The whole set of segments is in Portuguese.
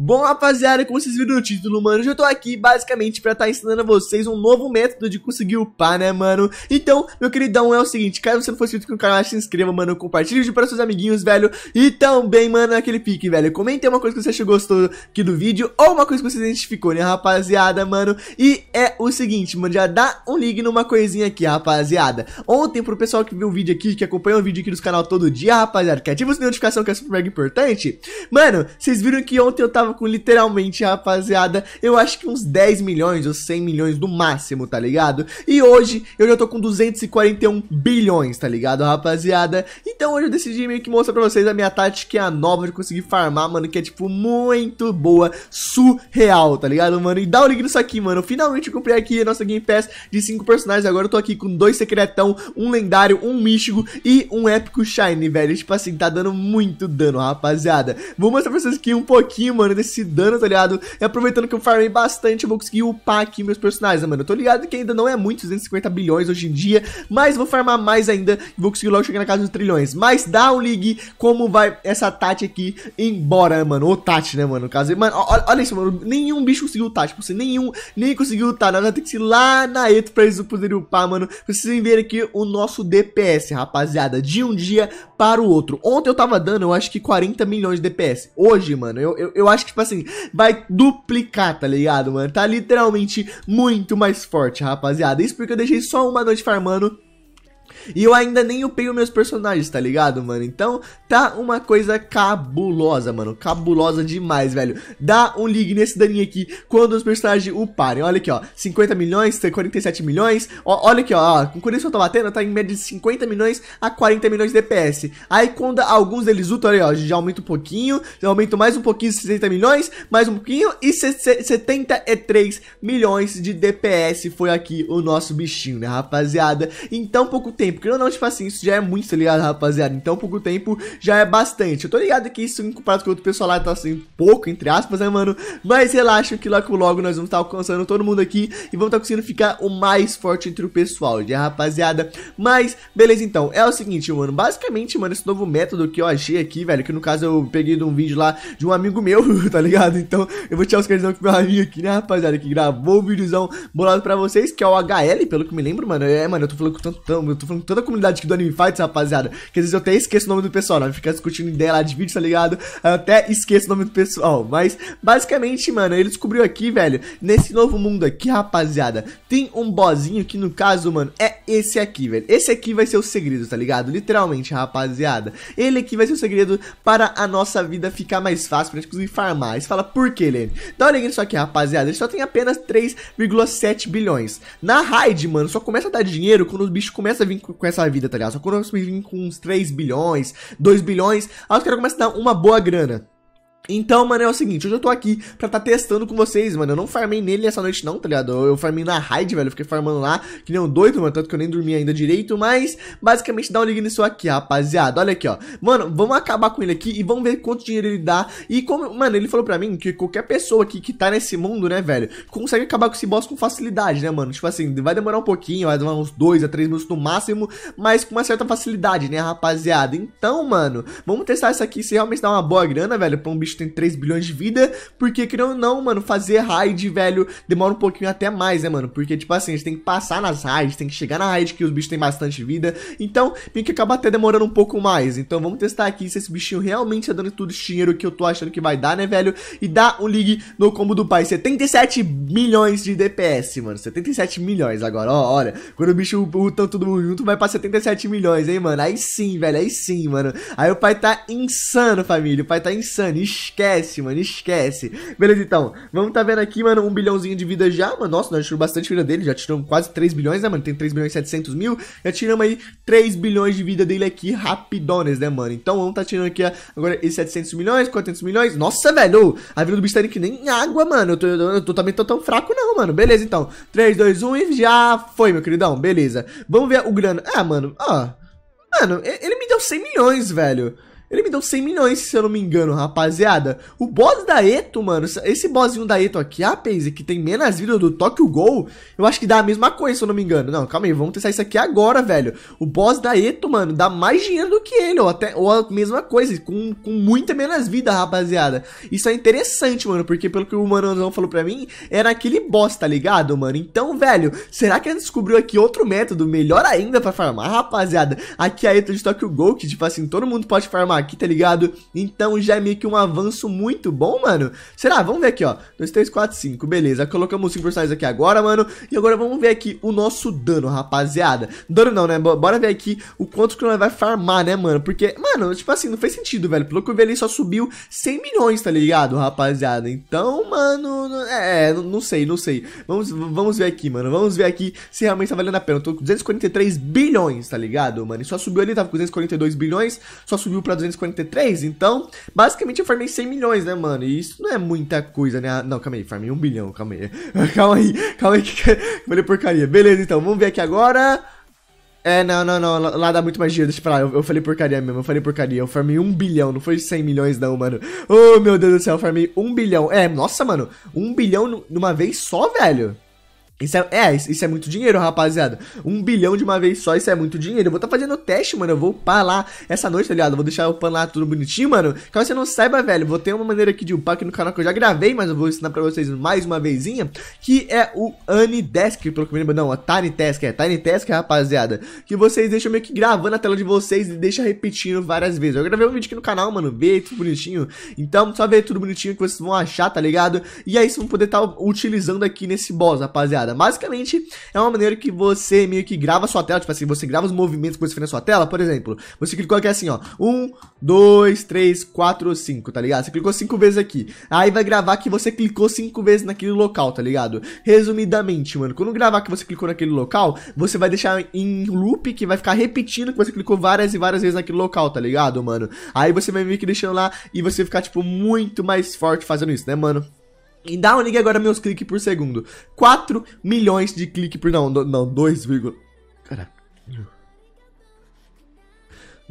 Bom, rapaziada, como vocês viram no título, mano, eu tô aqui basicamente pra estar tá ensinando a vocês um novo método de conseguir upar, né, mano? Então, meu queridão, é o seguinte, caso você não for inscrito aqui no canal, se inscreva, mano, compartilhe o vídeo para seus amiguinhos, velho, e também, mano, aquele pique, velho, comente uma coisa que você achou gostou aqui do vídeo, ou uma coisa que você identificou, né, rapaziada, mano? E é o seguinte, mano, já dá um ligue numa coisinha aqui, rapaziada. Ontem, pro pessoal que viu o vídeo aqui, que acompanha o vídeo aqui dos canal todo dia, rapaziada, que ativa de notificação que é super mega importante, mano, vocês viram que ontem eu tava tava com literalmente, rapaziada, eu acho que uns 10 milhões ou 100 milhões no máximo, tá ligado? E hoje eu já tô com 241 bilhões, tá ligado, rapaziada? Então hoje eu decidi meio que mostrar pra vocês a minha tática nova de conseguir farmar, mano, que é tipo muito boa, surreal, tá ligado, mano? E dá o um link nisso aqui, mano. Finalmente eu comprei aqui a nossa Game Pass de 5 personagens. Agora eu tô aqui com dois secretão, um lendário, um místico e um épico shiny, velho. Tipo assim, tá dando muito dano, rapaziada. Vou mostrar pra vocês aqui um pouquinho, mano, dando esse dano, tá ligado? E aproveitando que eu farmei bastante, eu vou conseguir upar aqui meus personagens, né, mano? Eu tô ligado que ainda não é muito, 250 bilhões hoje em dia, mas vou farmar mais ainda e vou conseguir logo chegar na casa dos trilhões. Mas dá um ligue como vai essa Tati aqui embora, né, mano? Ou Tati, né, mano? No caso, mano, olha, olha isso, mano. Nenhum bicho conseguiu Tati, tipo você assim, nenhum, nem conseguiu lutar. Nada tem que ir lá na Eto pra eles poderem upar, mano. Precisem vocês verem aqui o nosso DPS, rapaziada, de um dia para o outro. Ontem eu tava dando, eu acho que 40 milhões de DPS. Hoje, mano, eu, eu, eu acho tipo assim, vai duplicar, tá ligado, mano? Tá literalmente muito mais forte, rapaziada. Isso porque eu deixei só uma noite farmando e eu ainda nem upei os meus personagens, tá ligado, mano? Então, tá uma coisa cabulosa, mano. Cabulosa demais, velho. Dá um ligue nesse daninho aqui quando os personagens uparem. Olha aqui, ó. 50 milhões, 47 milhões. Ó, olha aqui, ó. Com quando isso eu tô batendo, tá em média de 50 milhões a 40 milhões de DPS. Aí, quando alguns deles upam, olha aí, ó. Já aumenta um pouquinho. Já aumenta mais um pouquinho, 60 milhões. Mais um pouquinho. E 73 milhões de DPS foi aqui o nosso bichinho, né, rapaziada? Em tão pouco tempo porque não, tipo assim, isso já é muito, tá ligado, rapaziada? Então, pouco tempo já é bastante. Eu tô ligado que isso, comparado com outro pessoal lá, tá assim, pouco, entre aspas, né, mano? Mas relaxa que logo logo nós vamos estar tá alcançando todo mundo aqui e vamos estar tá conseguindo ficar o mais forte entre o pessoal, já, rapaziada? Mas, beleza, então, é o seguinte, mano. Basicamente, mano, esse novo método que eu achei aqui, velho, que no caso eu peguei de um vídeo lá de um amigo meu, tá ligado? Então, eu vou tirar os créditos que meu amigo aqui, né, rapaziada, que gravou o um videozão bolado pra vocês, que é o HL, pelo que me lembro, mano. É, mano, eu tô falando com tanto, eu tô falando toda a comunidade aqui do Anime Fights, rapaziada. Que às vezes eu até esqueço o nome do pessoal, né? Fica discutindo ideia lá de vídeo, tá ligado? Eu até esqueço o nome do pessoal. Mas, basicamente, mano, ele descobriu aqui, velho, nesse novo mundo aqui, rapaziada, tem um bozinho que, no caso, mano, é esse aqui, velho. Esse aqui vai ser o segredo, tá ligado? Literalmente, rapaziada. Ele aqui vai ser o segredo para a nossa vida ficar mais fácil, pra gente conseguir farmar. Você fala, por que, Lene? Dá uma olhada nisso aqui, rapaziada. Ele só tem apenas 3,7 bilhões. Na raid, mano, só começa a dar dinheiro quando os bichos começam a vir com essa vida, tá ligado? Só quando eu vir com uns 3 bilhões, 2 bilhões, aí os caras começam a dar uma boa grana. Então, mano, é o seguinte, hoje eu tô aqui pra tá testando com vocês, mano. Eu não farmei nele essa noite não, tá ligado? Eu, eu farmei na raid, velho. Eu fiquei farmando lá, que nem um doido, mano. Tanto que eu nem dormi ainda direito, mas basicamente dá um ligue nisso aqui, rapaziada. Olha aqui, ó. Mano, vamos acabar com ele aqui e vamos ver quanto dinheiro ele dá. E como, mano, ele falou pra mim que qualquer pessoa aqui que tá nesse mundo, né, velho, consegue acabar com esse boss com facilidade, né, mano? Tipo assim, vai demorar um pouquinho, vai demorar uns dois a três minutos no máximo, mas com uma certa facilidade, né, rapaziada? Então, mano, vamos testar isso aqui se realmente dá uma boa grana, velho, pra um bicho tem 3 bilhões de vida, porque, que ou não, mano, fazer raid, velho, demora um pouquinho até mais, né, mano? Porque, tipo assim, a gente tem que passar nas raids, tem que chegar na raid, que os bichos têm bastante vida, então, meio que acaba até demorando um pouco mais. Então, vamos testar aqui se esse bichinho realmente tá dando tudo esse dinheiro que eu tô achando que vai dar, né, velho? E dá um ligue no combo do pai, 77 milhões de DPS, mano, 77 milhões agora, ó, olha, quando o bicho lutam todo mundo junto, vai pra 77 milhões, hein, mano? Aí sim, velho, aí sim, mano. Aí o pai tá insano, família. O pai tá insano. Ixi, Esquece, mano, esquece. Beleza, então. Vamos tá vendo aqui, mano, um bilhãozinho de vida já, mano. Nossa, nós tiramos bastante vida dele. Já tiramos quase 3 bilhões, né, mano? Tem 3 bilhões e 700 mil. Já tiramos aí 3 bilhões de vida dele aqui, rapidones, né, mano? Então, vamos tá tirando aqui agora esses 700 milhões, 400 milhões. Nossa, velho, a vida do bicho tá indo que nem água, mano. Eu, tô, eu, eu tô, também tô tão fraco não, mano. Beleza, então. 3, 2, 1 e já foi, meu queridão. Beleza. Vamos ver o grana. Ah, mano, ó. Mano, ele me deu 100 milhões, velho. Ele me deu 100 milhões, se eu não me engano, rapaziada. O boss da Eto, mano, esse bossinho da Eto aqui, a Paze, que tem menos vida do Tokyo Gol, eu acho que dá a mesma coisa, se eu não me engano. Não, calma aí, vamos testar isso aqui agora, velho. O boss da Eto, mano, dá mais dinheiro do que ele, ou até ou a mesma coisa, com, com muita menos vida, rapaziada. Isso é interessante, mano, porque pelo que o Manozão falou pra mim, era aquele boss, tá ligado, mano? Então, velho, será que ele descobriu aqui outro método melhor ainda pra farmar, rapaziada? Aqui é a Eto de Tokyo Gol, que tipo assim, todo mundo pode farmar aqui, tá ligado? Então já é meio que um avanço muito bom, mano. Será? Vamos ver aqui, ó. 2, 3, 4, 5. Beleza, colocamos 5 personagens aqui agora, mano. E agora vamos ver aqui o nosso dano, rapaziada. Dano não, né? Bora ver aqui o quanto que nós vai farmar, né, mano? Porque, mano, tipo assim, não fez sentido, velho. Pelo que eu vi ali, só subiu 100 milhões, tá ligado, rapaziada? Então, mano, é, é não sei, não sei. Vamos, vamos ver aqui, mano. Vamos ver aqui se realmente tá valendo a pena. Eu tô com 243 bilhões, tá ligado, mano? E só subiu ali, tava com 242 bilhões, só subiu pra 200 243, então basicamente eu farmei 100 milhões, né, mano? E isso não é muita coisa, né? Ah, não, calma aí, farmei 1 bilhão, calma aí. calma aí, calma aí que falei porcaria. Beleza, então, vamos ver aqui agora. É, não, não, não, lá dá muito mais dinheiro, deixa pra lá, eu, eu falei porcaria mesmo, eu falei porcaria, eu farmei 1 bilhão, não foi 100 milhões não, mano. Oh, meu Deus do céu, eu farmei 1 bilhão, é, nossa, mano, 1 bilhão numa vez só, velho? Isso é, é, isso é muito dinheiro, rapaziada. Um bilhão de uma vez só, isso é muito dinheiro. Eu vou tá fazendo teste, mano. Eu vou upar lá essa noite, tá ligado? vou deixar upando lá tudo bonitinho, mano. Caso você não saiba, velho, vou ter uma maneira aqui de upar aqui no canal que eu já gravei, mas eu vou ensinar pra vocês mais uma vezinha. Que é o Anidesk, pelo que me lembro. Não, a Tiny Task, é Tiny Task, rapaziada. Que vocês deixam meio que gravando a tela de vocês e deixa repetindo várias vezes. Eu gravei um vídeo aqui no canal, mano. Vê tudo bonitinho. Então, só ver tudo bonitinho que vocês vão achar, tá ligado? E aí vocês vão poder estar tá utilizando aqui nesse boss, rapaziada. Basicamente, é uma maneira que você meio que grava a sua tela, tipo assim, você grava os movimentos que você fez na sua tela, por exemplo, você clicou aqui assim, ó, 1, 2, 3, 4, 5, tá ligado? Você clicou 5 vezes aqui, aí vai gravar que você clicou 5 vezes naquele local, tá ligado? Resumidamente, mano, quando gravar que você clicou naquele local, você vai deixar em loop que vai ficar repetindo que você clicou várias e várias vezes naquele local, tá ligado, mano? Aí você vai meio que deixando lá e você ficar, tipo, muito mais forte fazendo isso, né, mano? E dá Downing agora meus cliques por segundo. 4 milhões de cliques por... Não, não, 2, caraca.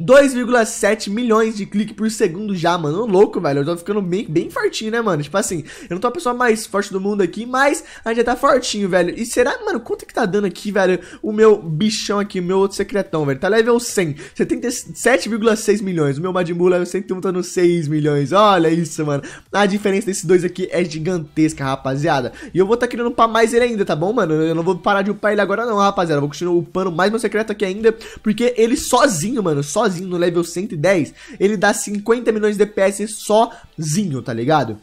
2,7 milhões de cliques por segundo já, mano. Louco, velho. Eu tô ficando bem, bem fortinho, né, mano? Tipo assim, eu não tô a pessoa mais forte do mundo aqui, mas a gente já tá fortinho, velho. E será, mano, quanto que tá dando aqui, velho, o meu bichão aqui, o meu outro secretão, velho? Tá level 100, 77,6 milhões. O meu Madimbu level 101 tá no 6 milhões. Olha isso, mano. A diferença desses dois aqui é gigantesca, rapaziada. E eu vou tá querendo upar mais ele ainda, tá bom, mano? Eu não vou parar de upar ele agora não, rapaziada. Eu vou continuar upando mais meu secreto aqui ainda, porque ele sozinho, mano, sozinho sozinho no level 110, ele dá 50 milhões de DPS sozinho, tá ligado?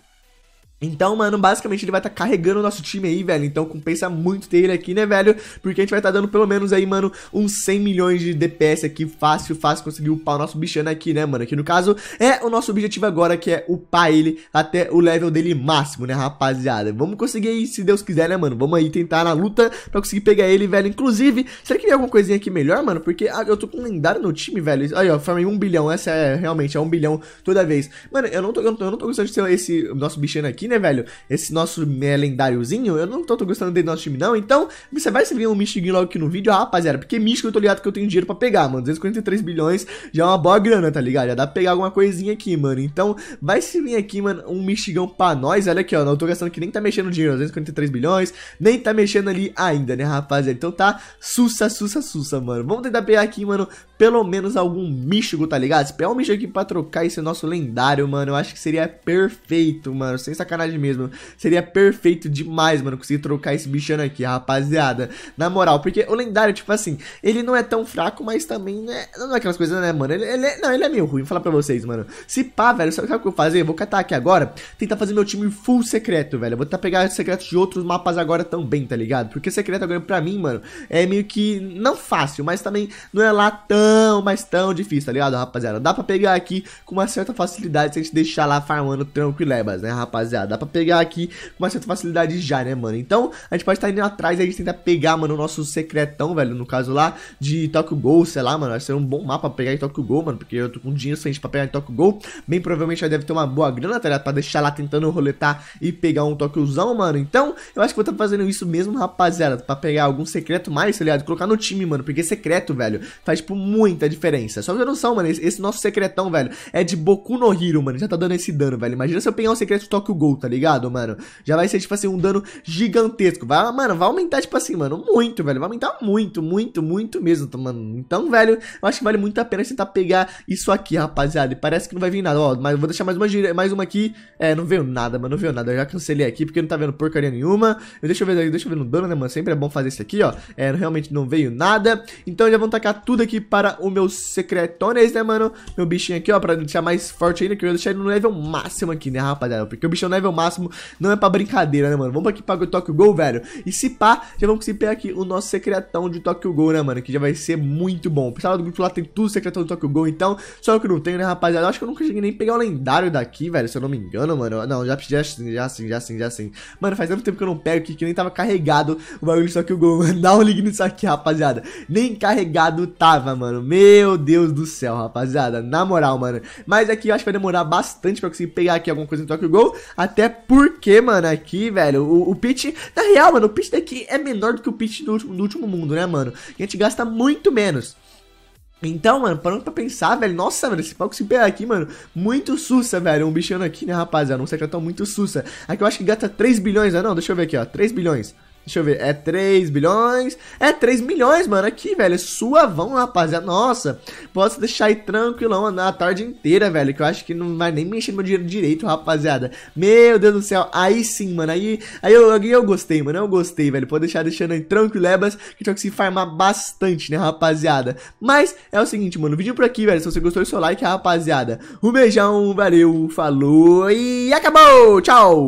Então, mano, basicamente ele vai estar tá carregando o nosso time aí, velho. Então compensa muito ter ele aqui, né, velho? Porque a gente vai estar tá dando pelo menos aí, mano, uns 100 milhões de DPS aqui. Fácil, fácil conseguir upar o nosso bichano aqui, né, mano? Que no caso é o nosso objetivo agora, que é upar ele até o level dele máximo, né, rapaziada? Vamos conseguir aí, se Deus quiser, né, mano? Vamos aí tentar na luta pra conseguir pegar ele, velho. Inclusive, será que tem alguma coisinha aqui melhor, mano? Porque ah, eu tô com um lendário no time, velho. Aí, ó, farmei um bilhão. Essa é realmente, é um bilhão toda vez. Mano, eu não tô, eu não tô, eu não tô gostando de ter esse nosso bichano aqui, né? né, velho? Esse nosso é, lendáriozinho, eu não tô, tô gostando dele do nosso time, não. Então, você vai servir um Michigan logo aqui no vídeo, ah, rapaziada. Porque Michigan eu tô ligado que eu tenho dinheiro pra pegar, mano. 243 bilhões já é uma boa grana, tá ligado? Já dá pra pegar alguma coisinha aqui, mano. Então, vai se vir aqui, mano, um Michigan pra nós. Olha aqui, ó. Não tô gastando que nem tá mexendo dinheiro, 243 bilhões. Nem tá mexendo ali ainda, né, rapaziada? Então tá sussa, sussa, sussa, mano. Vamos tentar pegar aqui, mano, pelo menos algum místico, tá ligado? Se pegar um místico aqui pra trocar esse nosso lendário, mano, eu acho que seria perfeito, mano. Sem sacanagem mesmo. Seria perfeito demais, mano, conseguir trocar esse bichano aqui, rapaziada. Na moral, porque o lendário, tipo assim, ele não é tão fraco, mas também é, não é aquelas coisas, né, mano? Ele, ele é, não, ele é meio ruim, vou falar pra vocês, mano. Se pá, velho, sabe, sabe o que eu vou fazer? Eu vou catar aqui agora, tentar fazer meu time full secreto, velho. Eu vou tentar pegar secretos de outros mapas agora também, tá ligado? Porque secreto agora pra mim, mano, é meio que não fácil, mas também não é lá tão tão, mas tão difícil, tá ligado, rapaziada? Dá pra pegar aqui com uma certa facilidade se a gente deixar lá farmando tranquilebas, é, né, rapaziada? Dá pra pegar aqui com uma certa facilidade já, né, mano? Então, a gente pode estar tá indo atrás e a gente tentar pegar, mano, o nosso secretão, velho, no caso lá, de Tokyo Gol, sei lá, mano. Vai ser um bom mapa pra pegar em Tokyo Gol, mano, porque eu tô com dinheiro suficiente pra pegar em Tokyo Gol. Bem provavelmente já deve ter uma boa grana, tá ligado? Pra deixar lá tentando roletar e pegar um Tokyozão, mano. Então, eu acho que vou estar tá fazendo isso mesmo, rapaziada, pra pegar algum secreto mais, tá ligado? Colocar no time, mano, porque secreto, velho, faz, tipo, muita diferença. Só pra ter noção, mano, esse, esse nosso secretão, velho, é de Boku no Hiro, mano. Já tá dando esse dano, velho. Imagina se eu pegar um secreto Tokyo Gol, tá ligado, mano? Já vai ser, tipo assim, um dano gigantesco. Vai, mano, vai aumentar, tipo assim, mano, muito, velho. Vai aumentar muito, muito, muito mesmo, tá, mano. Então, velho, eu acho que vale muito a pena tentar pegar isso aqui, rapaziada. E parece que não vai vir nada, ó. Mas vou deixar mais uma, mais uma aqui. É, não veio nada, mano, não veio nada. Eu já cancelei aqui porque não tá vendo porcaria nenhuma. Eu, deixa eu ver, deixa eu ver no dano, né, mano? Sempre é bom fazer isso aqui, ó. É, realmente não veio nada. Então já vão tacar tudo aqui para o meu secretones, né, mano? Meu bichinho aqui, ó, pra deixar mais forte ainda, que eu vou deixar ele no level máximo aqui, né, rapaziada? Porque o bichão no é level máximo não é pra brincadeira, né, mano? Vamos aqui pra Tokyo Gol, velho. E se pá, já vamos conseguir pegar aqui o nosso secretão de Tokyo Gol, né, mano? Que já vai ser muito bom. O pessoal do grupo lá tem tudo secretão de Tokyo Gol, então, só que eu não tenho, né, rapaziada? Eu acho que eu nunca cheguei nem pegar o lendário daqui, velho, se eu não me engano, mano. Não, já, já, já sim, já sim, já sim. Mano, faz tanto tempo que eu não pego aqui, que nem tava carregado o bagulho só que o Gol, mano. Dá um link nisso aqui, rapaziada. Nem carregado tava, mano mano. Meu Deus do céu, rapaziada. Na moral, mano. Mas aqui eu acho que vai demorar bastante pra conseguir pegar aqui alguma coisa no Tokyo Gol. Até porque, mano, aqui, velho, o, o pitch... Na real, mano, o pitch daqui é menor do que o pitch do último, do último mundo, né, mano? E a gente gasta muito menos. Então, mano, parando pra pensar, velho, nossa, mano, esse palco se pegar aqui, mano, muito sussa, velho, um bichano aqui, né, rapaziada, um secretão muito sussa. Aqui eu acho que gasta 3 bilhões, né, não, deixa eu ver aqui, ó, 3 bilhões. Deixa eu ver, é 3 bilhões? É 3 milhões, mano, aqui, velho, suavão, rapaziada, nossa, posso deixar aí tranquilão a tarde inteira, velho, que eu acho que não vai nem mexer no meu dinheiro direito, rapaziada, meu Deus do céu, aí sim, mano, aí, aí eu, eu gostei, mano, eu gostei, velho, pode deixar deixando aí tranquilebas, que tinha que se farmar bastante, né, rapaziada, mas é o seguinte, mano, vídeo é por aqui, velho, se você gostou, deixa seu like, rapaziada, um beijão, valeu, falou e acabou, tchau!